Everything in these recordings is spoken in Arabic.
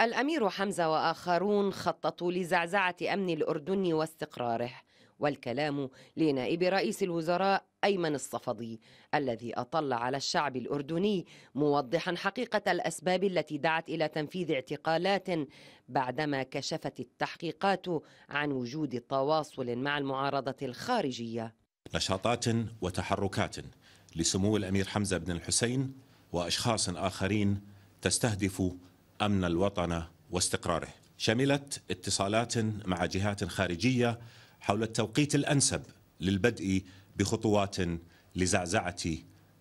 الأمير حمزة وآخرون خططوا لزعزعة أمن الأردن واستقراره والكلام لنائب رئيس الوزراء أيمن الصفدي الذي أطل على الشعب الأردني موضحا حقيقة الأسباب التي دعت إلى تنفيذ اعتقالات بعدما كشفت التحقيقات عن وجود تواصل مع المعارضة الخارجية نشاطات وتحركات لسمو الأمير حمزة بن الحسين وأشخاص آخرين تستهدف أمن الوطن واستقراره شملت اتصالات مع جهات خارجية حول التوقيت الأنسب للبدء بخطوات لزعزعة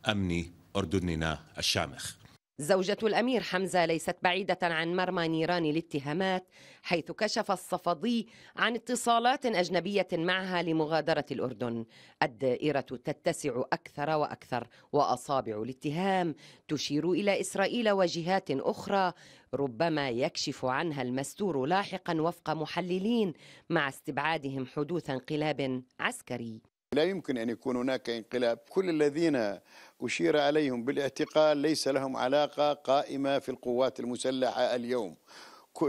أمن أردننا الشامخ زوجة الأمير حمزة ليست بعيدة عن مرمى نيران الاتهامات حيث كشف الصفدي عن اتصالات أجنبية معها لمغادرة الأردن الدائرة تتسع أكثر وأكثر وأصابع الاتهام تشير إلى إسرائيل وجهات أخرى ربما يكشف عنها المستور لاحقا وفق محللين مع استبعادهم حدوث انقلاب عسكري لا يمكن أن يكون هناك انقلاب كل الذين أشير عليهم بالاعتقال ليس لهم علاقة قائمة في القوات المسلحة اليوم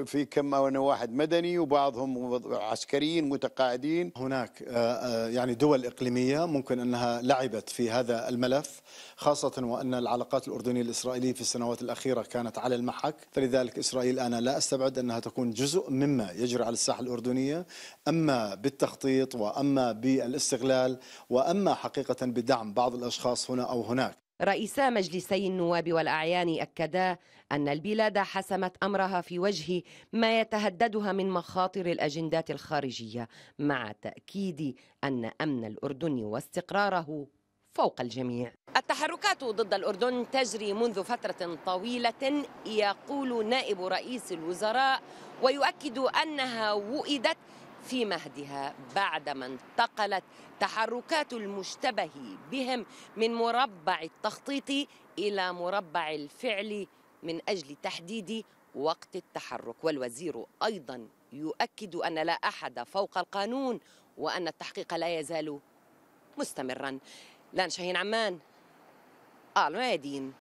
في كم واحد مدني وبعضهم عسكريين متقاعدين هناك آه، آه، يعني دول إقليمية ممكن أنها لعبت في هذا الملف خاصة وأن العلاقات الأردنية الإسرائيلية في السنوات الأخيرة كانت على المحك فلذلك إسرائيل أنا لا أستبعد أنها تكون جزء مما يجري على الساحة الأردنية أما بالتخطيط وأما بالاستغلال وأما حقيقة بدعم بعض الأشخاص هنا أو هناك رئيسا مجلسي النواب والاعيان اكدا ان البلاد حسمت امرها في وجه ما يتهددها من مخاطر الاجندات الخارجيه مع تاكيد ان امن الاردن واستقراره فوق الجميع التحركات ضد الأردن تجري منذ فترة طويلة يقول نائب رئيس الوزراء ويؤكد أنها وئدت في مهدها بعدما انتقلت تحركات المشتبه بهم من مربع التخطيط الى مربع الفعل من اجل تحديد وقت التحرك والوزير ايضا يؤكد ان لا احد فوق القانون وان التحقيق لا يزال مستمرا لان شاهين عمان الميادين